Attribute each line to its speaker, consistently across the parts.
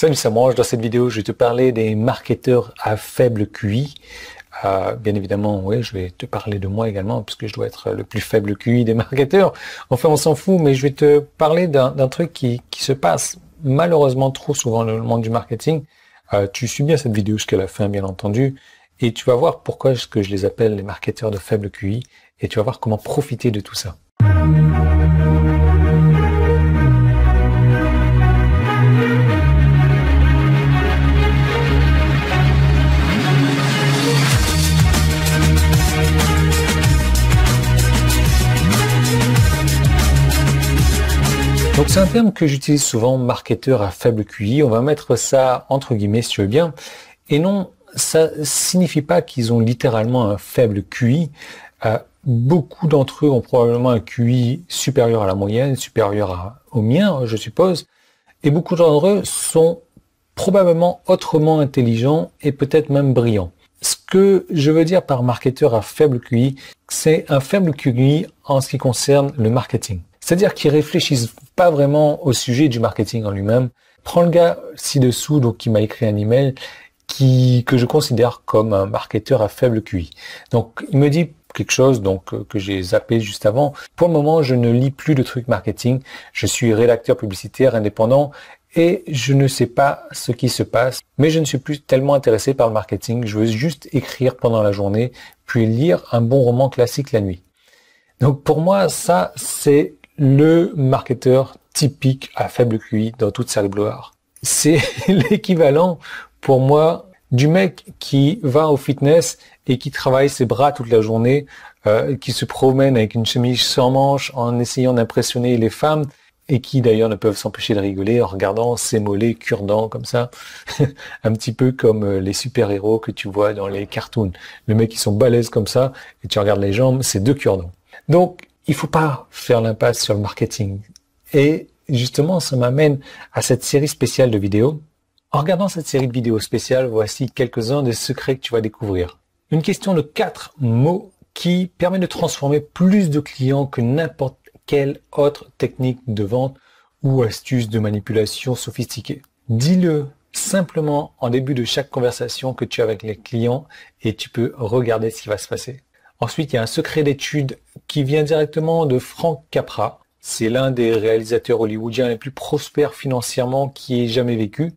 Speaker 1: Salut, c'est Mange. Dans cette vidéo, je vais te parler des marketeurs à faible QI. Euh, bien évidemment, oui, je vais te parler de moi également, puisque je dois être le plus faible QI des marketeurs. Enfin, on s'en fout, mais je vais te parler d'un truc qui, se passe malheureusement trop souvent dans le monde du marketing. Euh, tu suis bien cette vidéo jusqu'à la fin, bien entendu, et tu vas voir pourquoi est-ce que je les appelle les marketeurs de faible QI, et tu vas voir comment profiter de tout ça. Donc c'est un terme que j'utilise souvent, marketeur à faible QI. On va mettre ça entre guillemets si tu veux bien. Et non, ça signifie pas qu'ils ont littéralement un faible QI. Euh, beaucoup d'entre eux ont probablement un QI supérieur à la moyenne, supérieur au mien, je suppose. Et beaucoup d'entre eux sont probablement autrement intelligents et peut-être même brillants. Ce que je veux dire par marketeur à faible QI, c'est un faible QI en ce qui concerne le marketing. C'est-à-dire qu'ils réfléchissent pas vraiment au sujet du marketing en lui-même. Prends le gars ci-dessous, donc qui m'a écrit un email, qui, que je considère comme un marketeur à faible QI. Donc, il me dit quelque chose donc euh, que j'ai zappé juste avant. Pour le moment, je ne lis plus de trucs marketing. Je suis rédacteur publicitaire indépendant et je ne sais pas ce qui se passe, mais je ne suis plus tellement intéressé par le marketing. Je veux juste écrire pendant la journée, puis lire un bon roman classique la nuit. Donc pour moi, ça, c'est le marketeur typique à faible QI dans toute sa gloire. C'est l'équivalent pour moi du mec qui va au fitness et qui travaille ses bras toute la journée, euh, qui se promène avec une chemise sans manches en essayant d'impressionner les femmes et qui d'ailleurs ne peuvent s'empêcher de rigoler en regardant ses mollets cure-dents comme ça, un petit peu comme euh, les super-héros que tu vois dans les cartoons. Le mec, qui sont balèzes comme ça, et tu regardes les jambes, c'est deux cure-dents. Donc, il faut pas faire l'impasse sur le marketing. Et justement, ça m'amène à cette série spéciale de vidéos. En regardant cette série de vidéos spéciales, voici quelques-uns des secrets que tu vas découvrir. Une question de quatre mots qui permet de transformer plus de clients que n'importe quelle autre technique de vente ou astuce de manipulation sophistiquée. Dis-le simplement en début de chaque conversation que tu as avec les clients et tu peux regarder ce qui va se passer. Ensuite, il y a un secret d'étude qui vient directement de Frank Capra. C'est l'un des réalisateurs hollywoodiens les plus prospères financièrement qui ait jamais vécu.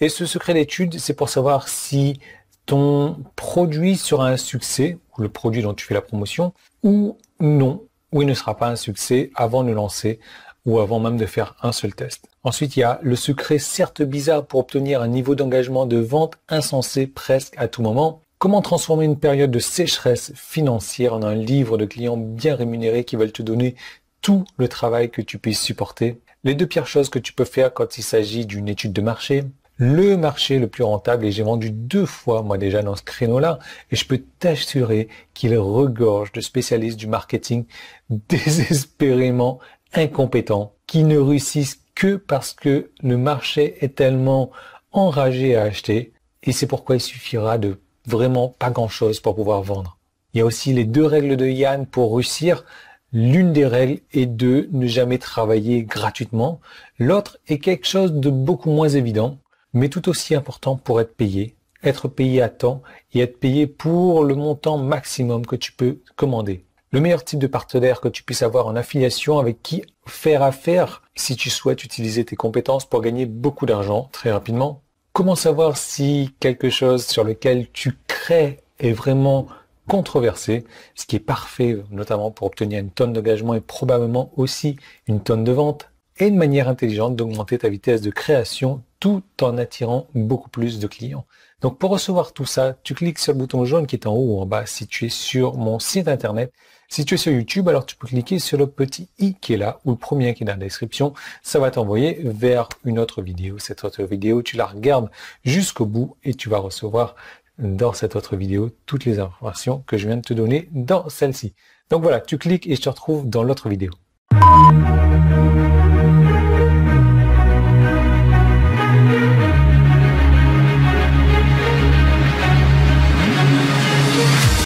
Speaker 1: Et ce secret d'étude, c'est pour savoir si ton produit sera un succès, ou le produit dont tu fais la promotion, ou non, ou il ne sera pas un succès avant de lancer ou avant même de faire un seul test. Ensuite, il y a le secret certes bizarre pour obtenir un niveau d'engagement de vente insensé presque à tout moment. Comment transformer une période de sécheresse financière en un livre de clients bien rémunérés qui veulent te donner tout le travail que tu puisses supporter Les deux pires choses que tu peux faire quand il s'agit d'une étude de marché. Le marché le plus rentable, et j'ai vendu deux fois moi déjà dans ce créneau-là, et je peux t'assurer qu'il regorge de spécialistes du marketing désespérément incompétents, qui ne réussissent que parce que le marché est tellement enragé à acheter, et c'est pourquoi il suffira de vraiment pas grand-chose pour pouvoir vendre. Il y a aussi les deux règles de Yann pour réussir. L'une des règles est de ne jamais travailler gratuitement. L'autre est quelque chose de beaucoup moins évident, mais tout aussi important pour être payé. Être payé à temps et être payé pour le montant maximum que tu peux commander. Le meilleur type de partenaire que tu puisses avoir en affiliation avec qui faire affaire si tu souhaites utiliser tes compétences pour gagner beaucoup d'argent très rapidement. Comment savoir si quelque chose sur lequel tu crées est vraiment controversé, ce qui est parfait notamment pour obtenir une tonne d'engagement et probablement aussi une tonne de vente, et une manière intelligente d'augmenter ta vitesse de création tout en attirant beaucoup plus de clients. Donc pour recevoir tout ça, tu cliques sur le bouton jaune qui est en haut ou en bas si tu es sur mon site internet. Si tu es sur YouTube, alors tu peux cliquer sur le petit i qui est là ou le premier qui est dans la description. Ça va t'envoyer vers une autre vidéo. Cette autre vidéo, tu la regardes jusqu'au bout et tu vas recevoir dans cette autre vidéo toutes les informations que je viens de te donner dans celle-ci. Donc voilà, tu cliques et je te retrouve dans l'autre vidéo.